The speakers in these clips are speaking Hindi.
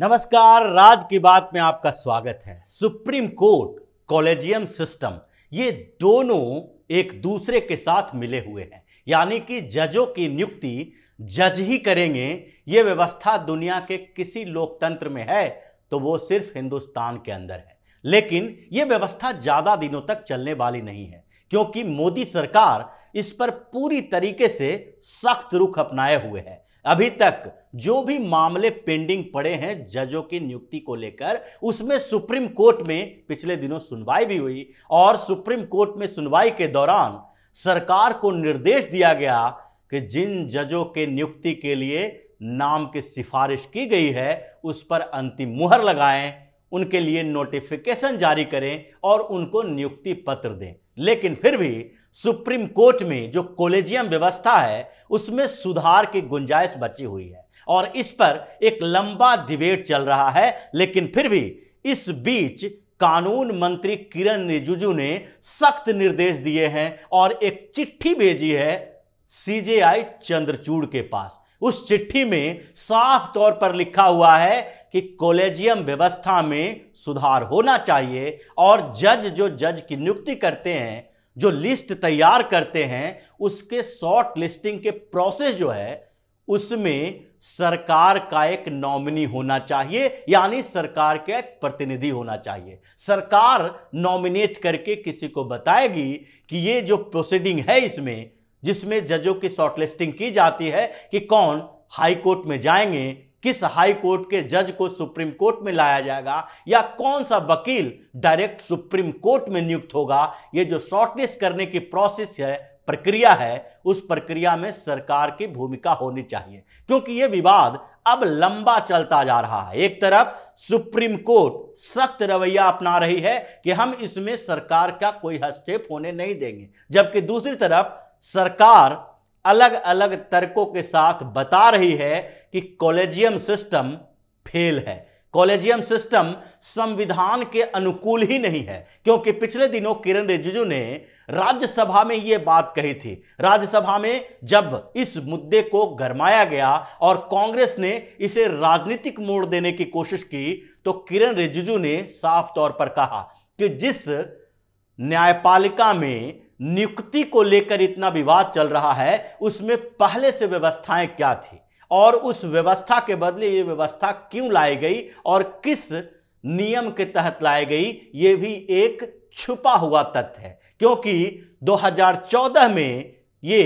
नमस्कार राज की बात में आपका स्वागत है सुप्रीम कोर्ट कॉलेजियम सिस्टम ये दोनों एक दूसरे के साथ मिले हुए हैं यानी कि जजों की नियुक्ति जज ही करेंगे ये व्यवस्था दुनिया के किसी लोकतंत्र में है तो वो सिर्फ हिंदुस्तान के अंदर है लेकिन ये व्यवस्था ज़्यादा दिनों तक चलने वाली नहीं है क्योंकि मोदी सरकार इस पर पूरी तरीके से सख्त रुख अपनाए हुए है अभी तक जो भी मामले पेंडिंग पड़े हैं जजों की नियुक्ति को लेकर उसमें सुप्रीम कोर्ट में पिछले दिनों सुनवाई भी हुई और सुप्रीम कोर्ट में सुनवाई के दौरान सरकार को निर्देश दिया गया कि जिन जजों के नियुक्ति के लिए नाम की सिफारिश की गई है उस पर अंतिम मुहर लगाएं उनके लिए नोटिफिकेशन जारी करें और उनको नियुक्ति पत्र दें लेकिन फिर भी सुप्रीम कोर्ट में जो कोलेजियम व्यवस्था है उसमें सुधार की गुंजाइश बची हुई है और इस पर एक लंबा डिबेट चल रहा है लेकिन फिर भी इस बीच कानून मंत्री किरण रिजिजू ने सख्त निर्देश दिए हैं और एक चिट्ठी भेजी है सीजेआई चंद्रचूड़ के पास उस चिट्ठी में साफ तौर पर लिखा हुआ है कि कॉलेजियम व्यवस्था में सुधार होना चाहिए और जज जो जज की नियुक्ति करते हैं जो लिस्ट तैयार करते हैं उसके शॉर्ट लिस्टिंग के प्रोसेस जो है उसमें सरकार का एक नॉमिनी होना चाहिए यानी सरकार का एक प्रतिनिधि होना चाहिए सरकार नॉमिनेट करके किसी को बताएगी कि ये जो प्रोसीडिंग है इसमें जिसमें जजों की शॉर्टलिस्टिंग की जाती है कि कौन हाई कोर्ट में जाएंगे किस हाई कोर्ट के जज को सुप्रीम कोर्ट में लाया जाएगा या कौन सा वकील डायरेक्ट सुप्रीम कोर्ट में नियुक्त होगा ये जो शॉर्टलिस्ट करने की प्रोसेस है प्रक्रिया है उस प्रक्रिया में सरकार की भूमिका होनी चाहिए क्योंकि ये विवाद अब लंबा चलता जा रहा है एक तरफ सुप्रीम कोर्ट सख्त रवैया अपना रही है कि हम इसमें सरकार का कोई हस्तक्षेप होने नहीं देंगे जबकि दूसरी तरफ सरकार अलग अलग तर्कों के साथ बता रही है कि कॉलेजियम सिस्टम फेल है कॉलेजियम सिस्टम संविधान के अनुकूल ही नहीं है क्योंकि पिछले दिनों किरण रिजिजू ने राज्यसभा में यह बात कही थी राज्यसभा में जब इस मुद्दे को गरमाया गया और कांग्रेस ने इसे राजनीतिक मोड़ देने की कोशिश की तो किरण रिजिजू ने साफ तौर पर कहा कि जिस न्यायपालिका में नियुक्ति को लेकर इतना विवाद चल रहा है उसमें पहले से व्यवस्थाएं क्या थी और उस व्यवस्था के बदले ये व्यवस्था क्यों लाई गई और किस नियम के तहत लाई गई ये भी एक छुपा हुआ तथ्य है क्योंकि 2014 में ये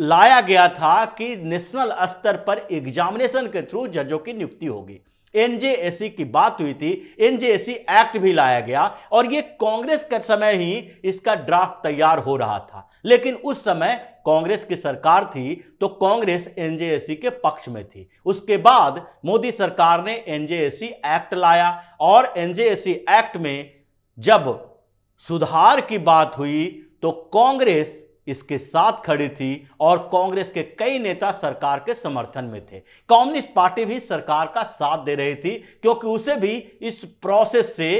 लाया गया था कि नेशनल स्तर पर एग्जामिनेशन के थ्रू जजों की नियुक्ति होगी एनजेएसी की बात हुई थी एनजेएसी एक्ट भी लाया गया और ये कांग्रेस के समय ही इसका ड्राफ्ट तैयार हो रहा था लेकिन उस समय कांग्रेस की सरकार थी तो कांग्रेस एनजेएसी के पक्ष में थी उसके बाद मोदी सरकार ने एनजेएसी एक्ट लाया और एनजेएसी एक्ट में जब सुधार की बात हुई तो कांग्रेस इसके साथ खड़ी थी और कांग्रेस के कई नेता सरकार के समर्थन में थे कम्युनिस्ट पार्टी भी सरकार का साथ दे रही थी क्योंकि उसे भी इस प्रोसेस से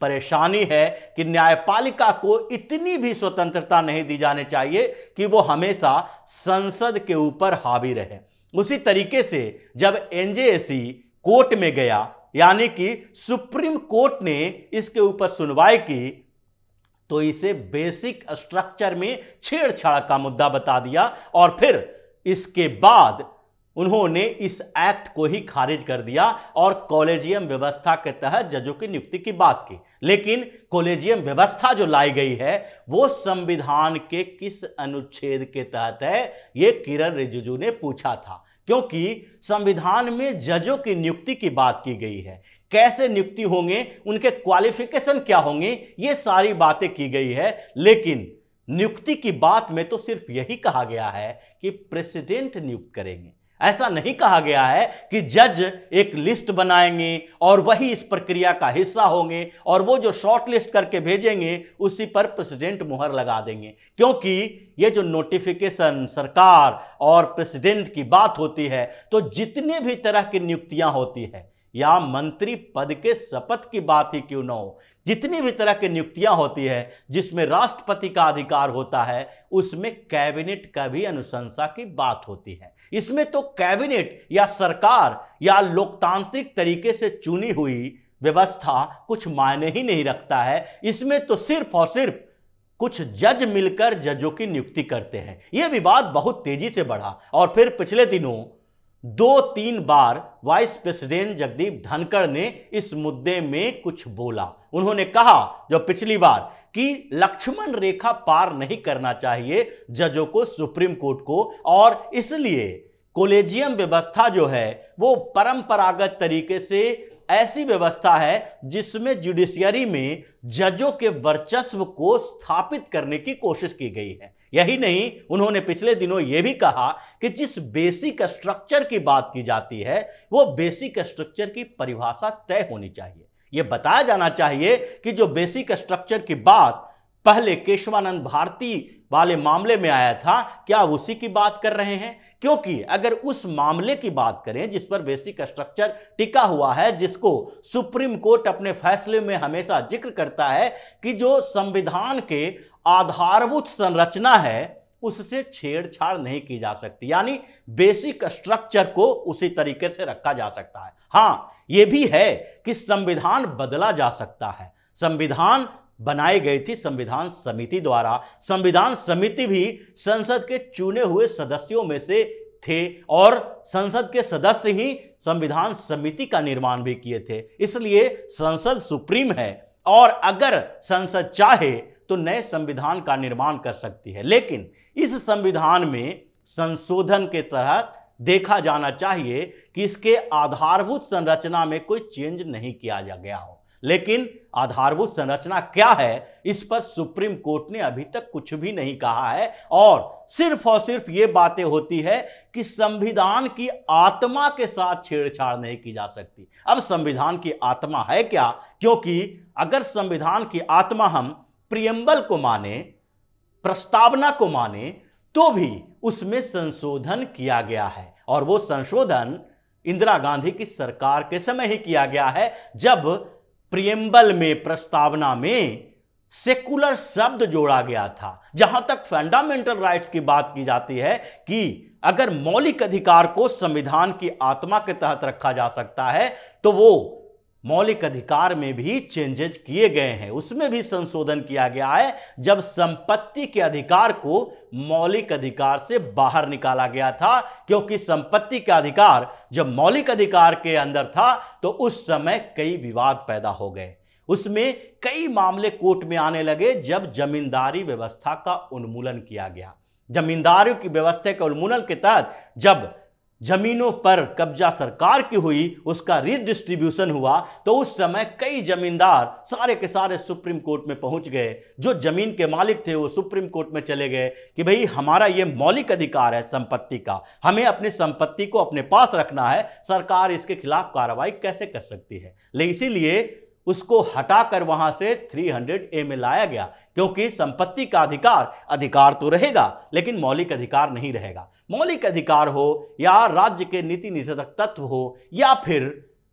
परेशानी है कि न्यायपालिका को इतनी भी स्वतंत्रता नहीं दी जानी चाहिए कि वो हमेशा संसद के ऊपर हावी रहे उसी तरीके से जब एनजेएसी e कोर्ट में गया यानी कि सुप्रीम कोर्ट ने इसके ऊपर सुनवाई की तो इसे बेसिक स्ट्रक्चर में छेड़छाड़ का मुद्दा बता दिया और फिर इसके बाद उन्होंने इस एक्ट को ही खारिज कर दिया और कॉलेजियम व्यवस्था के तहत जजों की नियुक्ति की बात की लेकिन कॉलेजियम व्यवस्था जो लाई गई है वो संविधान के किस अनुच्छेद के तहत है ये किरण रिजिजू ने पूछा था क्योंकि संविधान में जजों की नियुक्ति की बात की गई है कैसे नियुक्ति होंगे उनके क्वालिफिकेशन क्या होंगे ये सारी बातें की गई है लेकिन नियुक्ति की बात में तो सिर्फ यही कहा गया है कि प्रेसिडेंट नियुक्त करेंगे ऐसा नहीं कहा गया है कि जज एक लिस्ट बनाएंगे और वही इस प्रक्रिया का हिस्सा होंगे और वो जो शॉर्ट लिस्ट करके भेजेंगे उसी पर प्रेसिडेंट मुहर लगा देंगे क्योंकि ये जो नोटिफिकेशन सरकार और प्रेसिडेंट की बात होती है तो जितनी भी तरह की नियुक्तियां होती है या मंत्री पद के शपथ की बात ही क्यों न हो जितनी भी तरह की नियुक्तियां होती है जिसमें राष्ट्रपति का अधिकार होता है उसमें कैबिनेट का भी अनुशंसा की बात होती है इसमें तो कैबिनेट या सरकार या लोकतांत्रिक तरीके से चुनी हुई व्यवस्था कुछ मायने ही नहीं रखता है इसमें तो सिर्फ और सिर्फ कुछ जज मिलकर जजों की नियुक्ति करते हैं यह विवाद बहुत तेजी से बढ़ा और फिर पिछले दिनों दो तीन बार वाइस प्रेसिडेंट जगदीप धनखड़ ने इस मुद्दे में कुछ बोला उन्होंने कहा जो पिछली बार कि लक्ष्मण रेखा पार नहीं करना चाहिए जजों को सुप्रीम कोर्ट को और इसलिए कोलेजियम व्यवस्था जो है वो परंपरागत तरीके से ऐसी व्यवस्था है जिसमें जुडिशियरी में जजों के वर्चस्व को स्थापित करने की कोशिश की गई है यही नहीं उन्होंने पिछले दिनों यह भी कहा कि जिस बेसिक स्ट्रक्चर की बात की जाती है वो बेसिक स्ट्रक्चर की परिभाषा तय होनी चाहिए यह बताया जाना चाहिए कि जो बेसिक स्ट्रक्चर की बात पहले केशवानंद भारती वाले मामले में आया था क्या उसी की बात कर रहे हैं क्योंकि अगर उस मामले की बात करें जिस पर बेसिक स्ट्रक्चर टिका हुआ है जिसको सुप्रीम कोर्ट अपने फैसले में हमेशा जिक्र करता है कि जो संविधान के आधारभूत संरचना है उससे छेड़छाड़ नहीं की जा सकती यानी बेसिक स्ट्रक्चर को उसी तरीके से रखा जा सकता है हाँ ये भी है कि संविधान बदला जा सकता है संविधान बनाई गई थी संविधान समिति द्वारा संविधान समिति भी संसद के चुने हुए सदस्यों में से थे और संसद के सदस्य ही संविधान समिति का निर्माण भी किए थे इसलिए संसद सुप्रीम है और अगर संसद चाहे तो नए संविधान का निर्माण कर सकती है लेकिन इस संविधान में संशोधन के तहत देखा जाना चाहिए कि इसके आधारभूत संरचना में कोई चेंज नहीं किया गया हो लेकिन आधारभूत संरचना क्या है इस पर सुप्रीम कोर्ट ने अभी तक कुछ भी नहीं कहा है और सिर्फ और सिर्फ ये बातें होती है कि संविधान की आत्मा के साथ छेड़छाड़ नहीं की जा सकती अब संविधान की आत्मा है क्या क्योंकि अगर संविधान की आत्मा हम प्रियम्बल को माने प्रस्तावना को माने तो भी उसमें संशोधन किया गया है और वो संशोधन इंदिरा गांधी की सरकार के समय ही किया गया है जब प्रियम्बल में प्रस्तावना में सेकुलर शब्द जोड़ा गया था जहां तक फंडामेंटल राइट्स की बात की जाती है कि अगर मौलिक अधिकार को संविधान की आत्मा के तहत रखा जा सकता है तो वो मौलिक अधिकार में भी चेंजेज किए गए हैं उसमें भी संशोधन किया गया है जब संपत्ति के अधिकार को मौलिक अधिकार से बाहर निकाला गया था क्योंकि संपत्ति का अधिकार जब मौलिक अधिकार के अंदर था तो उस समय कई विवाद पैदा हो गए उसमें कई मामले कोर्ट में आने लगे जब जमींदारी व्यवस्था का उन्मूलन किया गया जमींदारियों की व्यवस्था के उन्मूलन के तहत जब जमीनों पर कब्जा सरकार की हुई उसका रिडिस्ट्रीब्यूशन हुआ तो उस समय कई जमींदार सारे के सारे सुप्रीम कोर्ट में पहुंच गए जो जमीन के मालिक थे वो सुप्रीम कोर्ट में चले गए कि भाई हमारा ये मौलिक अधिकार है संपत्ति का हमें अपनी संपत्ति को अपने पास रखना है सरकार इसके खिलाफ कार्रवाई कैसे कर सकती है इसीलिए उसको हटाकर वहां से 300 ए में लाया गया क्योंकि संपत्ति का अधिकार अधिकार तो रहेगा लेकिन मौलिक अधिकार नहीं रहेगा मौलिक अधिकार हो या राज्य के नीति निषेधक तत्व हो या फिर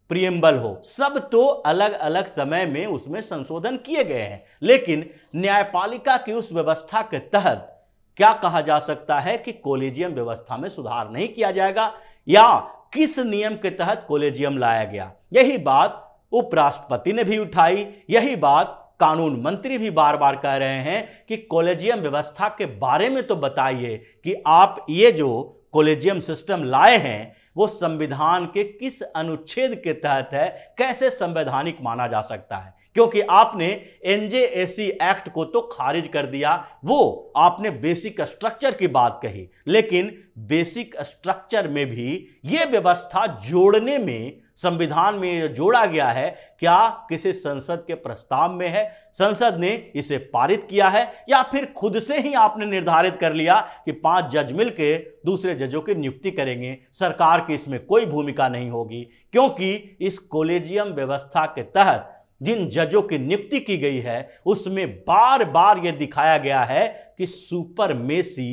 प्रियम्बल हो सब तो अलग अलग समय में उसमें संशोधन किए गए हैं लेकिन न्यायपालिका की उस व्यवस्था के तहत क्या कहा जा सकता है कि कोलेजियम व्यवस्था में सुधार नहीं किया जाएगा या किस नियम के तहत कोलेजियम लाया गया यही बात उपराष्ट्रपति ने भी उठाई यही बात कानून मंत्री भी बार बार कह रहे हैं कि कॉलेजियम व्यवस्था के बारे में तो बताइए कि आप ये जो कॉलेजियम सिस्टम लाए हैं वो संविधान के किस अनुच्छेद के तहत है कैसे संवैधानिक माना जा सकता है क्योंकि आपने एन एक्ट को तो खारिज कर दिया वो आपने बेसिक स्ट्रक्चर की बात कही लेकिन बेसिक स्ट्रक्चर में भी ये व्यवस्था जोड़ने में संविधान में जोड़ा गया है क्या किसी संसद के प्रस्ताव में है संसद ने इसे पारित किया है या फिर खुद से ही आपने निर्धारित कर लिया कि पांच जज मिलकर दूसरे जजों की नियुक्ति करेंगे सरकार की इसमें कोई भूमिका नहीं होगी क्योंकि इस कोलेजियम व्यवस्था के तहत जिन जजों की नियुक्ति की गई है उसमें बार बार यह दिखाया गया है कि सुपर मेसी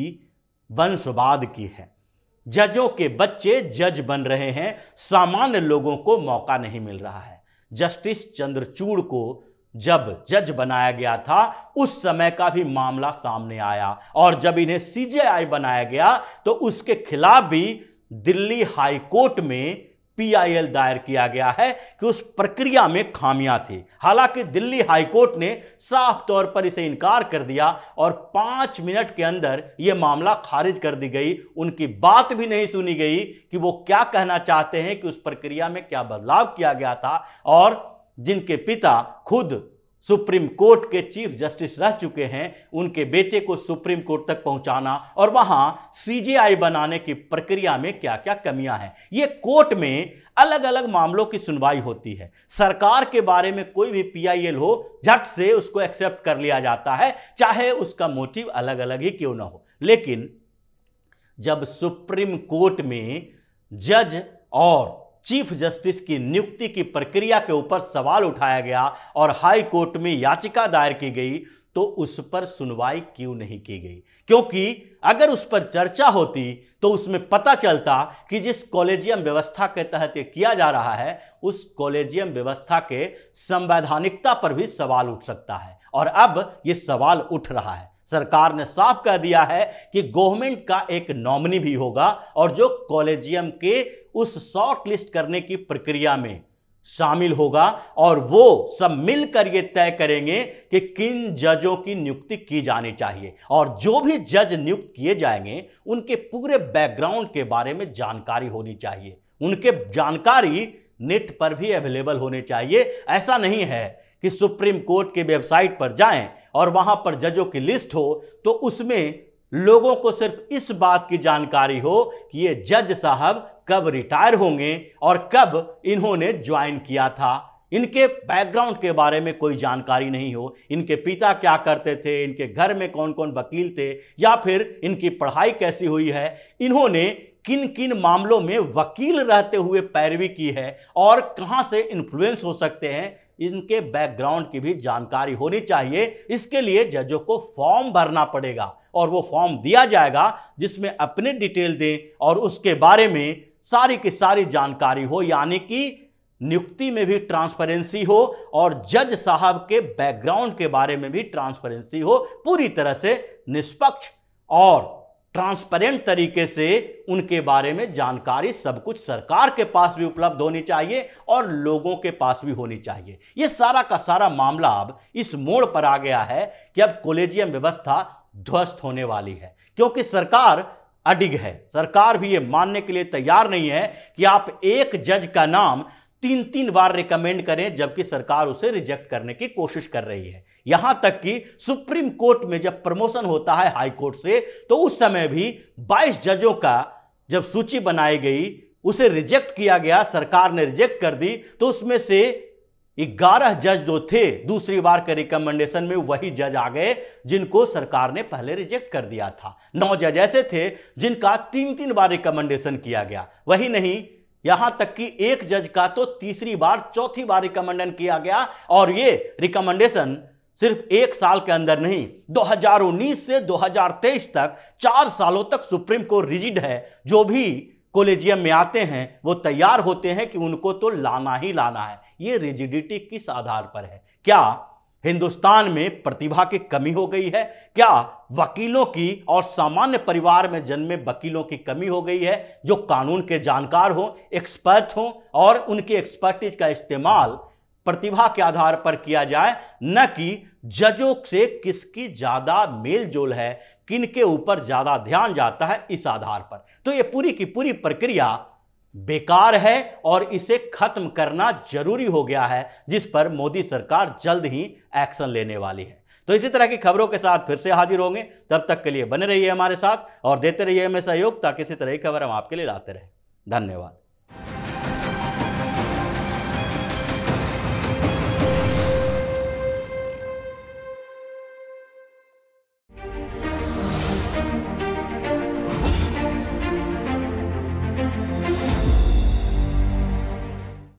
वंशवाद की है जजों के बच्चे जज बन रहे हैं सामान्य लोगों को मौका नहीं मिल रहा है जस्टिस चंद्रचूड़ को जब जज बनाया गया था उस समय का भी मामला सामने आया और जब इन्हें सीजेआई बनाया गया तो उसके खिलाफ भी दिल्ली हाई कोर्ट में पीआईएल दायर किया गया है कि उस प्रक्रिया में खामियां थी हालांकि दिल्ली हाईकोर्ट ने साफ तौर पर इसे इनकार कर दिया और पांच मिनट के अंदर यह मामला खारिज कर दी गई उनकी बात भी नहीं सुनी गई कि वो क्या कहना चाहते हैं कि उस प्रक्रिया में क्या बदलाव किया गया था और जिनके पिता खुद सुप्रीम कोर्ट के चीफ जस्टिस रह चुके हैं उनके बेटे को सुप्रीम कोर्ट तक पहुंचाना और वहां सीजेआई बनाने की प्रक्रिया में क्या क्या कमियां हैं ये कोर्ट में अलग अलग मामलों की सुनवाई होती है सरकार के बारे में कोई भी पीआईएल हो झट से उसको एक्सेप्ट कर लिया जाता है चाहे उसका मोटिव अलग अलग ही क्यों ना हो लेकिन जब सुप्रीम कोर्ट में जज और चीफ जस्टिस की नियुक्ति की प्रक्रिया के ऊपर सवाल उठाया गया और हाई कोर्ट में याचिका दायर की गई तो उस पर सुनवाई क्यों नहीं की गई क्योंकि अगर उस पर चर्चा होती तो उसमें पता चलता कि जिस कॉलेजियम व्यवस्था के तहत यह किया जा रहा है उस कॉलेजियम व्यवस्था के संवैधानिकता पर भी सवाल उठ सकता है और अब यह सवाल उठ रहा है सरकार ने साफ कह दिया है कि गवर्नमेंट का एक नॉमिनी भी होगा और जो कॉलेजियम के उस शॉर्ट लिस्ट करने की प्रक्रिया में शामिल होगा और वो सब मिलकर ये तय करेंगे कि किन जजों की नियुक्ति की जानी चाहिए और जो भी जज नियुक्त किए जाएंगे उनके पूरे बैकग्राउंड के बारे में जानकारी होनी चाहिए उनके जानकारी नेट पर भी अवेलेबल होने चाहिए ऐसा नहीं है कि सुप्रीम कोर्ट के वेबसाइट पर जाएं और वहां पर जजों की लिस्ट हो तो उसमें लोगों को सिर्फ इस बात की जानकारी हो कि ये जज साहब कब रिटायर होंगे और कब इन्होंने ज्वाइन किया था इनके बैकग्राउंड के बारे में कोई जानकारी नहीं हो इनके पिता क्या करते थे इनके घर में कौन कौन वकील थे या फिर इनकी पढ़ाई कैसी हुई है इन्होंने किन किन मामलों में वकील रहते हुए पैरवी की है और कहां से इन्फ्लुएंस हो सकते हैं इनके बैकग्राउंड की भी जानकारी होनी चाहिए इसके लिए जजों को फॉर्म भरना पड़ेगा और वो फॉर्म दिया जाएगा जिसमें अपने डिटेल दें और उसके बारे में सारी की सारी जानकारी हो यानी कि नियुक्ति में भी ट्रांसपेरेंसी हो और जज साहब के बैकग्राउंड के बारे में भी ट्रांसपेरेंसी हो पूरी तरह से निष्पक्ष और ट्रांसपेरेंट तरीके से उनके बारे में जानकारी सब कुछ सरकार के पास भी उपलब्ध होनी चाहिए और लोगों के पास भी होनी चाहिए ये सारा का सारा मामला अब इस मोड़ पर आ गया है कि अब कोलेजियम व्यवस्था ध्वस्त होने वाली है क्योंकि सरकार अडिग है सरकार भी ये मानने के लिए तैयार नहीं है कि आप एक जज का नाम तीन तीन बार रिकमेंड करें जबकि सरकार उसे रिजेक्ट करने की कोशिश कर रही है यहां तक कि सुप्रीम कोर्ट में जब प्रमोशन होता है हाई कोर्ट से तो उस समय भी 22 जजों का जब सूची बनाई गई उसे रिजेक्ट किया गया सरकार ने रिजेक्ट कर दी तो उसमें से ग्यारह जज जो थे दूसरी बार के रिकमेंडेशन में वही जज आ गए जिनको सरकार ने पहले रिजेक्ट कर दिया था नौ जज ऐसे थे जिनका तीन तीन बार रिकमेंडेशन किया गया वही नहीं यहां तक कि एक जज का तो तीसरी बार चौथी बार रिकमेंडन किया गया और ये रिकमेंडेशन सिर्फ एक साल के अंदर नहीं 2019 से 2023 तक चार सालों तक सुप्रीम कोर्ट रिजिड है जो भी कोलेजियम में आते हैं वो तैयार होते हैं कि उनको तो लाना ही लाना है ये रिजिडिटी किस आधार पर है क्या हिंदुस्तान में प्रतिभा की कमी हो गई है क्या वकीलों की और सामान्य परिवार में जन्मे वकीलों की कमी हो गई है जो कानून के जानकार हों एक्सपर्ट हों और उनकी एक्सपर्टीज का इस्तेमाल प्रतिभा के आधार पर किया जाए न कि जजों से किसकी ज़्यादा मेल जोल है किन के ऊपर ज़्यादा ध्यान जाता है इस आधार पर तो यह पूरी की पूरी प्रक्रिया बेकार है और इसे खत्म करना जरूरी हो गया है जिस पर मोदी सरकार जल्द ही एक्शन लेने वाली है तो इसी तरह की खबरों के साथ फिर से हाजिर होंगे तब तक के लिए बने रहिए हमारे साथ और देते रहिए हमें सहयोग ताकि इसी तरह की खबर हम आपके लिए लाते रहे धन्यवाद